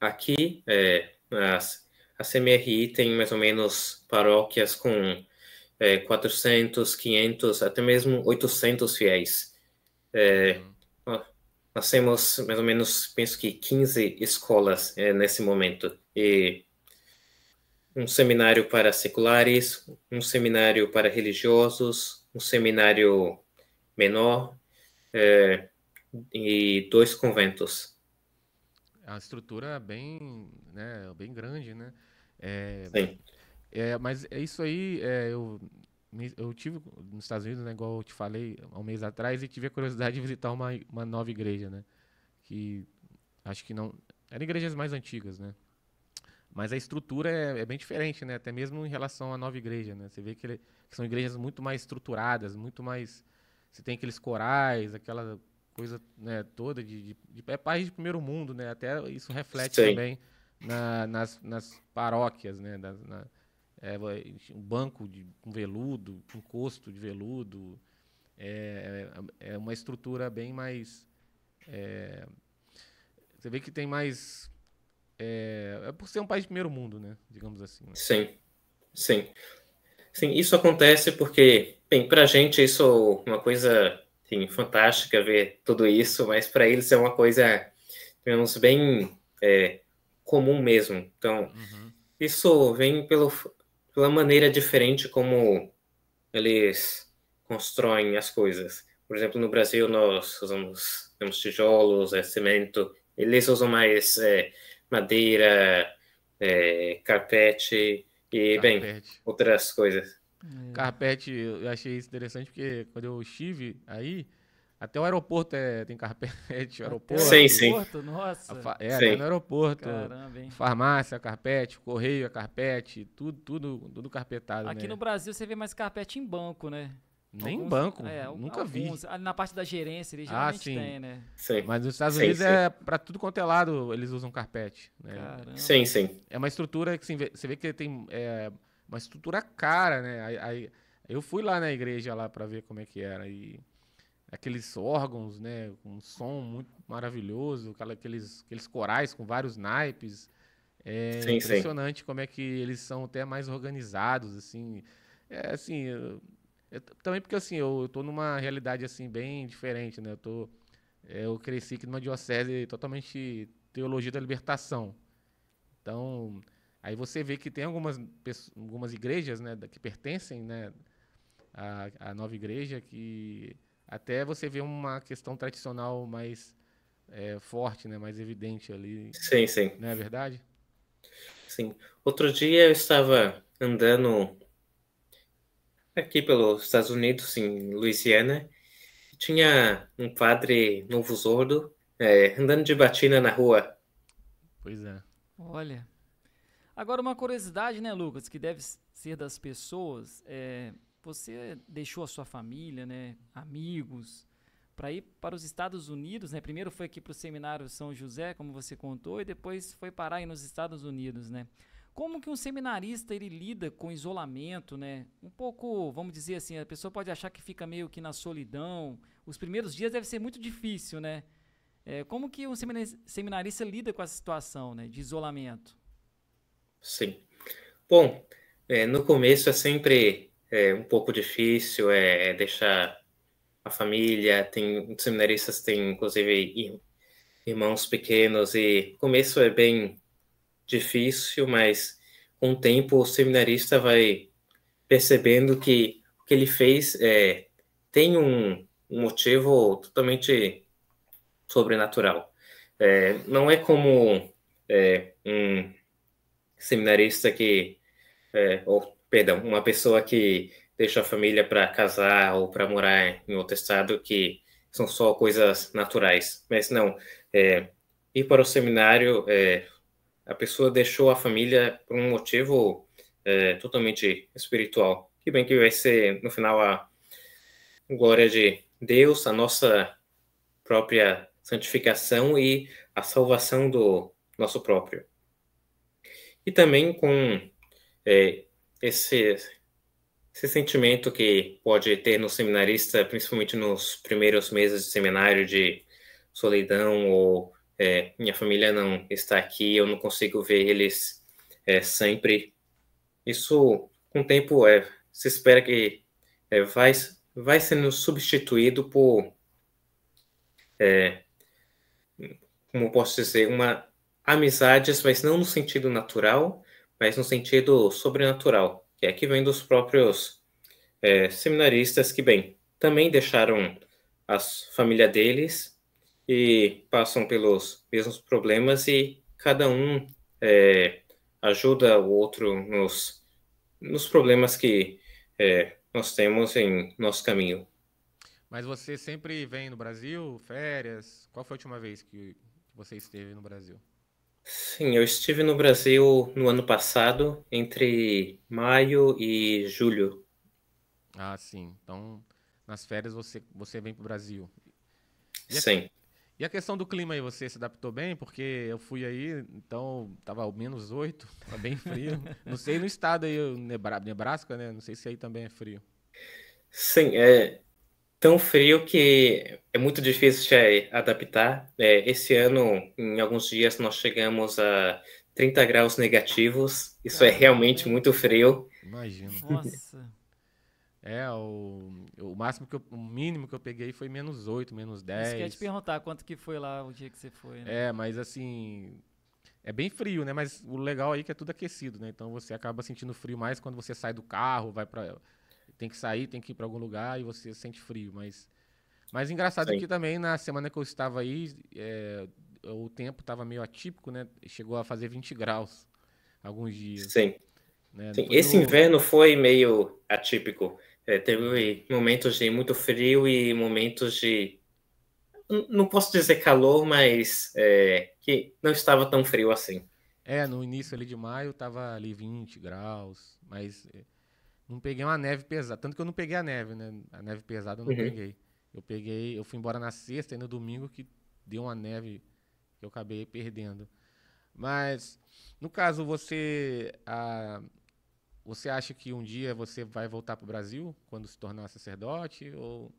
aqui, é, as a CMRI tem mais ou menos paróquias com é, 400, 500, até mesmo 800 fiéis. É, uhum. nós temos mais ou menos, penso que 15 escolas é, nesse momento. E um seminário para seculares, um seminário para religiosos, um seminário menor é, e dois conventos. É A estrutura bem, né, bem grande, né? É, Sim. É, mas é isso aí, é, eu, eu tive nos Estados Unidos, né, igual eu te falei há um mês atrás, e tive a curiosidade de visitar uma, uma nova igreja, né? Que acho que não. Eram igrejas mais antigas, né? Mas a estrutura é, é, bem diferente, né? Até mesmo em relação à nova igreja, né? Você vê que, ele, que são igrejas muito mais estruturadas, muito mais... Você tem aqueles corais, aquela coisa né, toda de, de, de... É país de primeiro mundo, né? Até isso reflete Sim. também na, nas, nas paróquias, né? na, é, um banco de um veludo, um costo de veludo. É, é, é, uma estrutura bem mais. É, você vê que tem mais. É, é, por ser um país de primeiro mundo, né? Digamos assim. Né? Sim, sim. Sim, isso acontece porque, bem, a gente isso é uma coisa fantástica ver tudo isso, mas para eles é uma coisa, menos bem é, comum mesmo. Então, uhum. isso vem pelo, pela maneira diferente como eles constroem as coisas. Por exemplo, no Brasil nós usamos temos tijolos, é, cimento. Eles usam mais é, madeira, é, carpete e carpete. bem outras coisas. Carpete, eu achei isso interessante porque quando eu estive aí, até o aeroporto é, tem carpete, o aeroporto. Sim, aeroporto, sim. Nossa. É, sim. É no aeroporto. Caramba, hein? Farmácia, carpete, correio, é carpete, tudo, tudo, tudo carpetado. Aqui né? no Brasil você vê mais carpete em banco, né? Nem alguns, banco, é, nunca alguns, vi. Na parte da gerência, eles ah, geralmente ah, sim. tem, né? Sim. Mas nos Estados Unidos sim, é para tudo quanto é lado eles usam carpete. Né? Caramba. Sim, sim. É uma estrutura que assim, você vê que tem é, uma estrutura cara, né? Aí, aí, eu fui lá na igreja lá para ver como é que era e aqueles órgãos, né, com um som muito maravilhoso, aqueles, aqueles corais com vários naipes. É sim, impressionante sim. como é que eles são até mais organizados, assim. É, assim, eu, eu, também porque assim, eu, eu tô numa realidade assim bem diferente, né? Eu tô é, eu cresci aqui numa diocese totalmente teologia da libertação. Então, aí você vê que tem algumas algumas igrejas, né, que pertencem, né, à, à nova igreja que até você vê uma questão tradicional mais é, forte, né, mais evidente ali. Sim, sim. Não é verdade? Sim. Outro dia eu estava andando aqui pelos Estados Unidos, em Louisiana, tinha um padre novo zordo é, andando de batina na rua. Pois é. Olha. Agora, uma curiosidade, né, Lucas, que deve ser das pessoas. É, você deixou a sua família, né, amigos, para ir para os Estados Unidos, né? Primeiro foi aqui para o seminário São José, como você contou, e depois foi parar aí nos Estados Unidos, né? Como que um seminarista ele lida com isolamento, né? Um pouco, vamos dizer assim, a pessoa pode achar que fica meio que na solidão. Os primeiros dias deve ser muito difícil, né? É, como que um seminarista lida com essa situação, né, de isolamento? Sim. Bom, é, no começo é sempre é um pouco difícil, é, é deixar a família, tem os seminaristas têm inclusive irmãos pequenos e começo é bem difícil, mas com o tempo o seminarista vai percebendo que o que ele fez é, tem um, um motivo totalmente sobrenatural. É, não é como é, um seminarista que é, ou perdão, uma pessoa que deixou a família para casar ou para morar em outro estado, que são só coisas naturais. Mas não, é, ir para o seminário, é, a pessoa deixou a família por um motivo é, totalmente espiritual. Que bem que vai ser, no final, a glória de Deus, a nossa própria santificação e a salvação do nosso próprio. E também com é, esse, esse sentimento que pode ter no seminarista, principalmente nos primeiros meses de seminário, de solidão ou é, minha família não está aqui, eu não consigo ver eles é, sempre. Isso, com o tempo, é, se espera que é, vai, vai sendo substituído por, é, como posso dizer, uma amizades, mas não no sentido natural, mas no sentido sobrenatural, que é que vem dos próprios é, seminaristas que, bem, também deixaram a família deles e passam pelos mesmos problemas e cada um é, ajuda o outro nos, nos problemas que é, nós temos em nosso caminho. Mas você sempre vem no Brasil, férias? Qual foi a última vez que você esteve no Brasil? Sim, eu estive no Brasil no ano passado, entre maio e julho. Ah, sim. Então, nas férias você, você vem para o Brasil. E a, sim. E a questão do clima aí, você se adaptou bem? Porque eu fui aí, então estava ao menos 8, estava tá bem frio. não sei no estado aí, Nebraska, né? Não sei se aí também é frio. Sim, é, tão frio que é muito difícil se adaptar. É, esse ano, em alguns dias, nós chegamos a 30 graus negativos. Isso é realmente muito frio. Imagino. Nossa. [LAUGHS] É, o, o máximo que eu, o mínimo que eu peguei foi menos 8, menos 10. Isso que te perguntar quanto que foi lá o dia que você foi, né? É, mas assim, é bem frio, né? Mas o legal aí é que é tudo aquecido, né? Então você acaba sentindo frio mais quando você sai do carro, vai para tem que sair, tem que ir para algum lugar e você sente frio, mas mas engraçado Sim. que também na semana que eu estava aí, é, o tempo estava meio atípico, né? Chegou a fazer 20 graus alguns dias. Sim. Né? Sim. Esse inverno foi meio atípico. É, teve momentos de muito frio e momentos de não posso dizer calor, mas é, que não estava tão frio assim. É, no início ali de maio estava ali 20 graus, mas eh, não peguei uma neve pesada. Tanto que eu não peguei a neve, né? A neve pesada eu não uhum. peguei. Eu peguei, eu fui embora na sexta e no domingo que deu uma neve que eu acabei perdendo. Mas, no caso, você. Ah, você acha que um dia você vai voltar para o Brasil quando se tornar sacerdote? Ou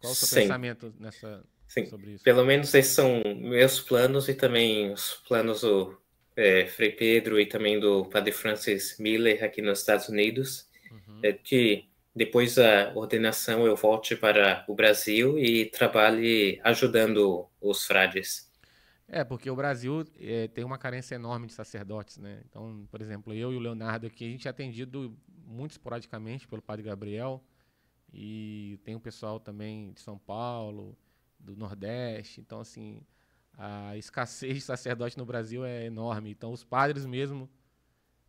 qual é o seu Sim. pensamento nessa, Sim. sobre isso? Pelo menos esses são meus planos e também os planos do é, Frei Pedro e também do Padre Francis Miller aqui nos Estados Unidos uhum. é que depois da ordenação eu volte para o Brasil e trabalhe ajudando os frades. É, porque o Brasil é, tem uma carência enorme de sacerdotes, né? Então, por exemplo, eu e o Leonardo aqui, a gente é atendido muito esporadicamente pelo Padre Gabriel e tem o pessoal também de São Paulo, do Nordeste. Então, assim, a escassez de sacerdote no Brasil é enorme. Então, os padres mesmo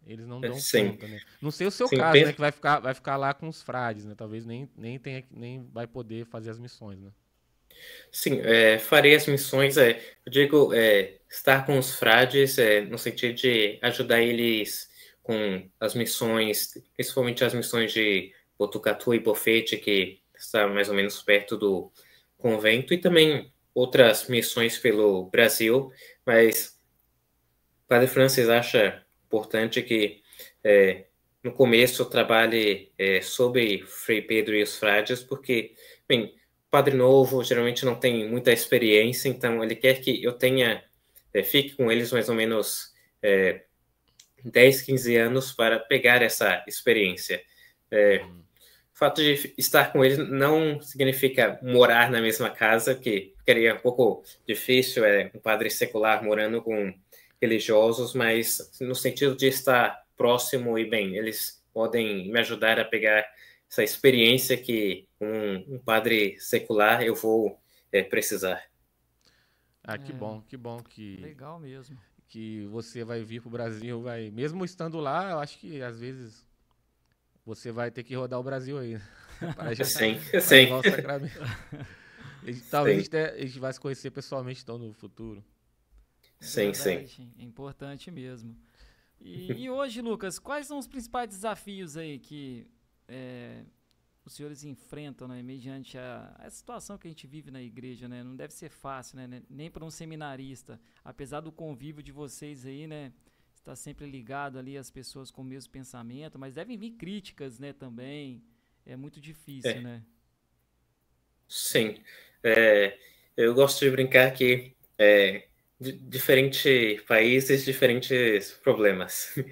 eles não é, dão Sim. conta, né? Não sei o seu Sim, caso, penso... né? Que vai ficar, vai ficar lá com os frades, né? Talvez nem, nem, tenha, nem vai poder fazer as missões, né? Sim, é, farei as missões. É, eu digo é, estar com os frades é, no sentido de ajudar eles com as missões, principalmente as missões de Botucatu e Bofete, que está mais ou menos perto do convento, e também outras missões pelo Brasil. Mas Padre Francis acha importante é que é, no começo eu trabalhe é, sobre Frei Pedro e os frades, porque, bem, padre novo geralmente não tem muita experiência, então ele quer que eu tenha, é, fique com eles mais ou menos é, 10, 15 anos para pegar essa experiência. É, o fato de estar com eles não significa morar na mesma casa, que seria um pouco difícil, é um padre secular morando com religiosos, mas no sentido de estar próximo e bem, eles podem me ajudar a pegar essa experiência que um, um padre secular eu vou é, precisar. Ah, que é, bom, que bom que. Legal mesmo. Que você vai vir para o Brasil, vai. Mesmo estando lá, eu acho que às vezes você vai ter que rodar o Brasil aí. [LAUGHS] Para sim, para sim. [LAUGHS] Talvez sim. Né, a gente vai se conhecer pessoalmente então no futuro sim, sim. É importante mesmo. E, e, [LAUGHS] hoje, Lucas, quais são os principais desafios aí que é, os senhores enfrentam, né, mediante a, a, situação que a gente vive na igreja, né? Não deve ser fácil, né, né? Nem para um seminarista, apesar do convívio de vocês aí, né? Está sempre ligado ali às pessoas com o mesmo pensamento, mas devem vir críticas, né? Também é muito difícil, é. né? Sim. É, eu gosto de brincar que é, diferentes países, diferentes problemas. [LAUGHS]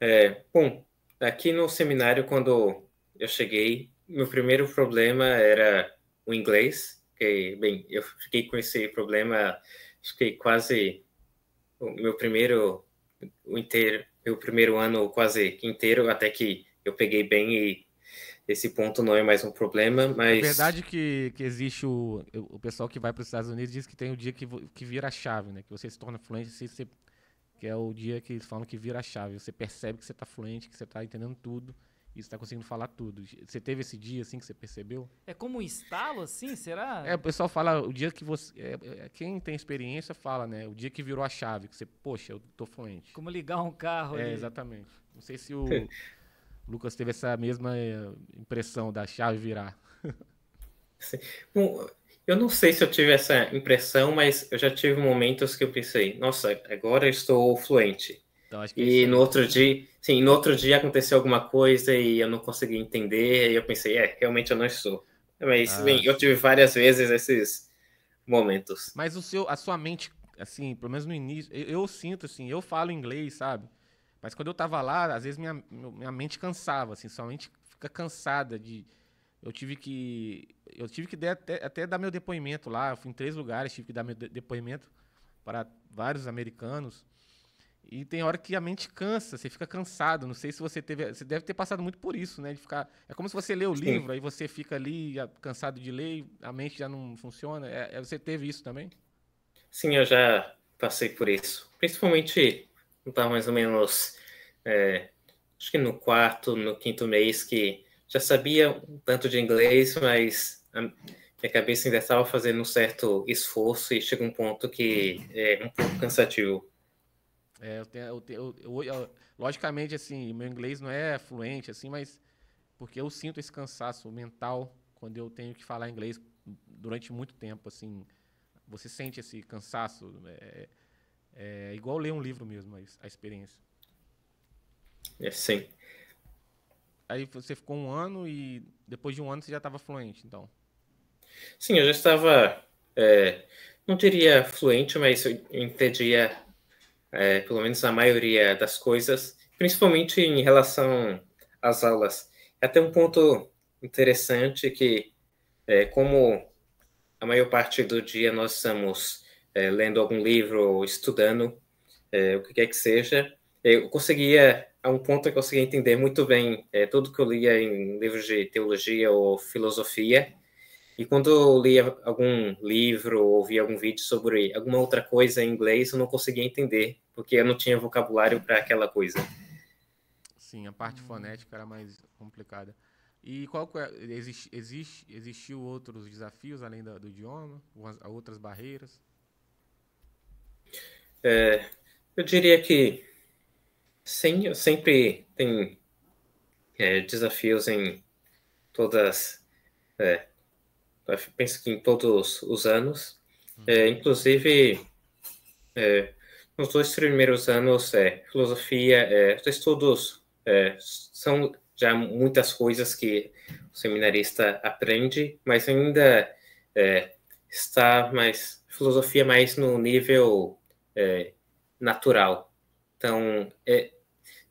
É, bom, aqui no seminário, quando eu cheguei, meu primeiro problema era o inglês. Que, bem, eu fiquei com esse problema, acho que quase o meu primeiro o inteiro, meu primeiro ano quase inteiro, até que eu peguei bem e esse ponto não é mais um problema, é mas... É verdade que, que existe o, o pessoal que vai para os Estados Unidos diz que tem o dia que, que vira a chave, né? Que você se torna fluente, você, você, que é o dia que eles falam que vira a chave. Você percebe que você está fluente, que você está entendendo tudo e você está conseguindo falar tudo. Você teve esse dia, assim, que você percebeu? É como um estalo, assim, será? É, o pessoal fala, o dia que você... É, é, quem tem experiência fala, né? O dia que virou a chave, que você, poxa, eu tô fluente. Como ligar um carro É, ali. exatamente. Não sei se o... [LAUGHS] O Lucas teve essa mesma eh, impressão da chave virar. Bom, eu não sei se eu tive essa impressão, mas eu já tive momentos que eu pensei, nossa, agora eu estou fluente. Então, e é no outro dia, sim, no outro dia aconteceu alguma coisa e eu não consegui entender, e eu pensei, é, realmente eu não estou. Mas ah, bem, eu tive várias vezes esses momentos. Mas o seu, a sua mente, assim, pelo menos no início, eu, eu sinto assim, eu falo inglês, sabe? Mas quando eu estava lá, às vezes minha, minha mente cansava, assim, sua mente fica cansada de. Eu tive que. Eu tive que até, até dar meu depoimento lá. Eu fui em três lugares, tive que dar meu depoimento para vários americanos. E tem hora que a mente cansa, você fica cansado. Não sei se você teve. Você deve ter passado muito por isso, né? De ficar. É como se você lê o Sim. livro, aí você fica ali cansado de ler, a mente já não funciona. É, é, você teve isso também? Sim, eu já passei por isso. Principalmente está mais ou menos, é, acho que no quarto, no quinto mês, que já sabia um tanto de inglês, mas a minha cabeça ainda estava fazendo um certo esforço e chega um ponto que é um pouco cansativo. É, eu tenho, eu tenho eu, eu, logicamente, assim, meu inglês não é fluente, assim, mas porque eu sinto esse cansaço mental quando eu tenho que falar inglês durante muito tempo, assim, você sente esse cansaço, é, é igual ler um livro mesmo, a experiência. É, sim. Aí você ficou um ano e depois de um ano você já estava fluente, então? Sim, eu já estava. É, não diria fluente, mas eu entendia é, pelo menos a maioria das coisas, principalmente em relação às aulas. É até um ponto interessante que, é, como a maior parte do dia nós estamos é, lendo algum livro ou estudando, é, o que quer que seja, eu conseguia, a um ponto eu conseguia entender muito bem é, tudo que eu lia em livros de teologia ou filosofia. E quando eu lia algum livro ou via algum vídeo sobre alguma outra coisa em inglês, eu não conseguia entender, porque eu não tinha vocabulário para aquela coisa. Sim, a parte fonética era mais complicada. E qual é, existe, existe, existiu outros desafios além do, do idioma, outras barreiras? É, eu diria que sim, eu sempre tem é, desafios em todas. É, penso que em todos os anos. Uhum. É, inclusive, é, nos dois primeiros anos, é, filosofia, é, os estudos são já muitas coisas que o seminarista aprende, mas ainda está mais filosofia mais no nível é, natural. Então, é,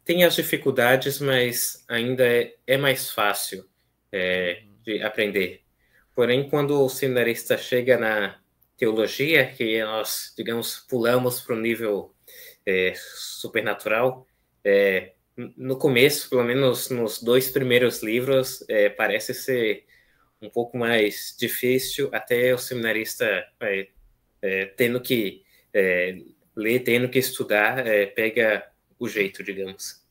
tem as dificuldades, mas ainda é, é mais fácil é, de aprender. Porém, quando o seminarista chega na teologia, que nós, digamos, pulamos para o nível é, supernatural, é, no começo, pelo menos nos dois primeiros livros, parece ser um pouco mais difícil, até o seminarista é, tendo que é, ler tendo que estudar, é, pega o jeito, digamos.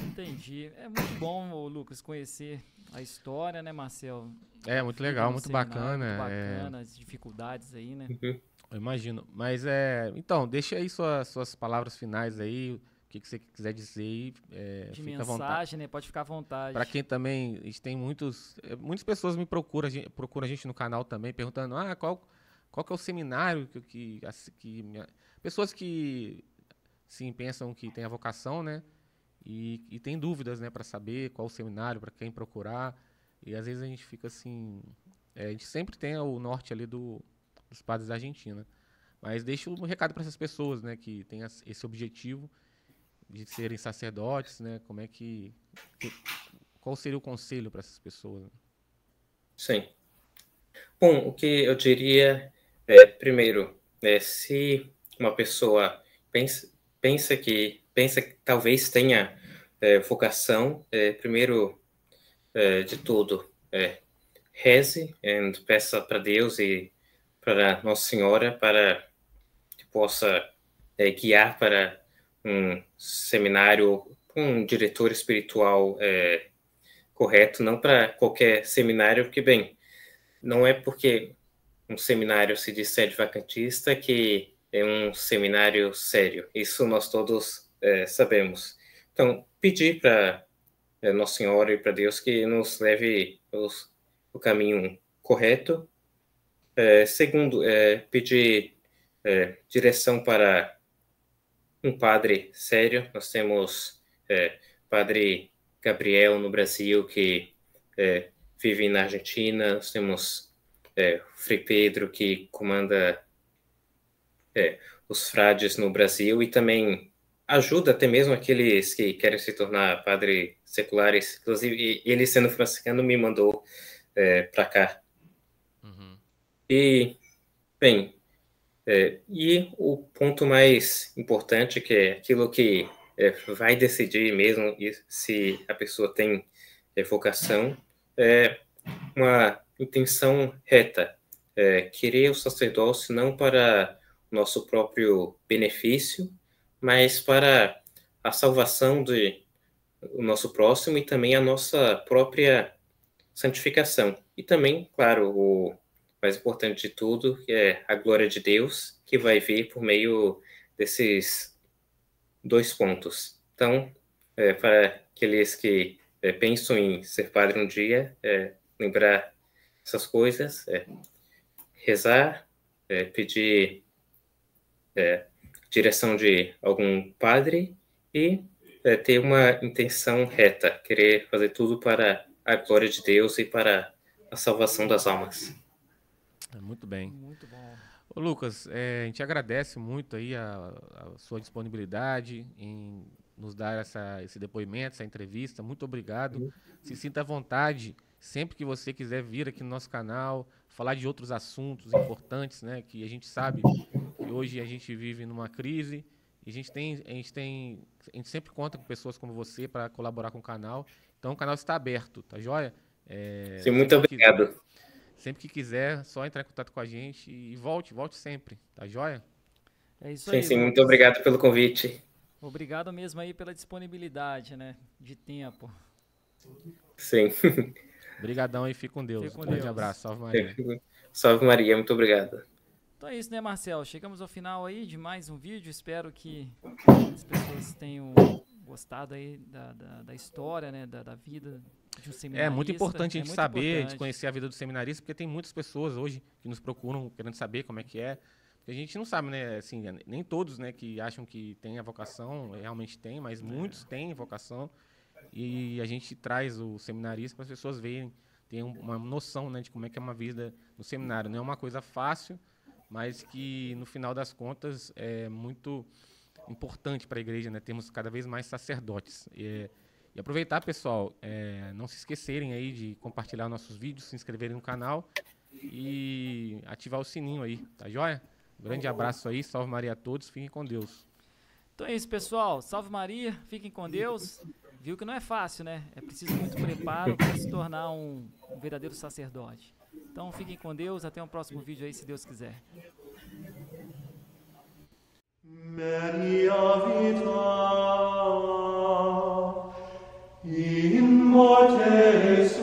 Entendi. É muito bom, Lucas, conhecer a história, né, Marcel? É, muito legal, muito bacana. Muito é. bacana, é... as dificuldades aí, né? Uhum. Eu imagino. Mas é. Então, deixa aí suas, suas palavras finais aí. O que, que você quiser dizer aí. É, De mensagem, né? Pode ficar à vontade. Para quem também. A gente tem muitos. É, muitas pessoas me procuram, procuram a gente no canal também, perguntando: ah, qual qual que é o seminário que, que, que minha, pessoas que sim pensam que têm a vocação, né? E, e tem dúvidas, né, para saber qual o seminário, para quem procurar. E às vezes a gente fica assim, é, a gente sempre tem o norte ali do, dos padres da Argentina. Mas deixa um recado para essas pessoas, né, que têm esse objetivo de serem sacerdotes, né? Como é que, que qual seria o conselho para essas pessoas? Sim. Bom, o que eu diria é, primeiro, é, se uma pessoa pensa, pensa que pensa que talvez tenha é, vocação, é, primeiro é, de tudo, é, reze e peça para Deus e para Nossa Senhora para que possa guiar para um seminário com um diretor espiritual correto, não para qualquer seminário, porque bem, não é porque um seminário se diz sede vacantista, que é um seminário sério. Isso nós todos é, sabemos. Então, pedir para é, Nossa Senhora e para Deus que nos leve os, o caminho correto. É, segundo, é, pedir é, direção para um padre sério. Nós temos é, padre Gabriel no Brasil, que vive na Argentina, nós temos é, Frei Pedro, que comanda é, os frades no Brasil e também ajuda até mesmo aqueles que querem se tornar padre seculares. Inclusive, ele sendo franciscano me mandou é, para cá. Uhum. E, bem, é, e o ponto mais importante, que é aquilo que é, vai decidir mesmo se a pessoa tem é, vocação, é uma intenção reta, é, querer o sacerdócio não para nosso próprio benefício, mas para a salvação do nosso próximo e também a nossa própria santificação. E também, claro, o mais importante de tudo é a glória de Deus, que vai vir por meio desses dois pontos. Então, é, para aqueles que é, pensam em ser padre um dia, é, lembrar essas coisas, é, rezar, é, pedir é, direção de algum padre e é, ter uma intenção reta, querer fazer tudo para a glória de Deus e para a salvação das almas. É, muito bem. Muito bom. Ô, Lucas, é, a gente agradece muito aí a, a sua disponibilidade em nos dar essa, esse depoimento, essa entrevista. Muito obrigado. Uhum. Se sinta à vontade Sempre que você quiser vir aqui no nosso canal, falar de outros assuntos importantes, né? Que a gente sabe que hoje a gente vive numa crise e a gente tem, a gente tem, a gente sempre conta com pessoas como você para colaborar com o canal. Então o canal está aberto, tá joia? É, Sim, muito obrigado. sempre que quiser, é só entrar em contato com a gente e volte, volte sempre, tá joia? É isso sim, aí. Sim, Lucas. muito obrigado pelo convite. Obrigado mesmo aí pela disponibilidade, né, de tempo. Sim. [LAUGHS] Obrigadão e fique com Deus. Fique com um grande abraço. Salve é, Maria. Salve Maria, muito obrigado. Então é isso, né, Marcel? Chegamos ao final aí de mais um vídeo. Espero que as pessoas tenham gostado aí da, da, da história, né, da, da, vida de um seminarista. É muito importante a é gente é saber, importante. conhecer a vida do seminarista, porque tem muitas pessoas hoje que nos procuram querendo saber como é que é. Porque a gente não sabe, né, assim, nem todos, né, que acham que tem a vocação, realmente tem, mas é. muitos têm vocação e a gente traz o seminarista para as pessoas verem, tenham uma noção né, de como é que é uma vida no seminário. Não é uma coisa fácil, mas que no final das contas é muito importante para a igreja, né? Temos cada vez mais sacerdotes. E, e aproveitar, pessoal, é, não se esquecerem aí de compartilhar nossos vídeos, se inscreverem no canal e ativar o sininho aí, tá joia? Grande abraço aí, salve Maria a todos, fiquem com Deus. Então é isso, pessoal. Salve Maria, fiquem com Deus viu que não é fácil, né? É preciso muito preparo para se tornar um verdadeiro sacerdote. Então fiquem com Deus, até o um próximo vídeo aí, se Deus quiser. Maria vita in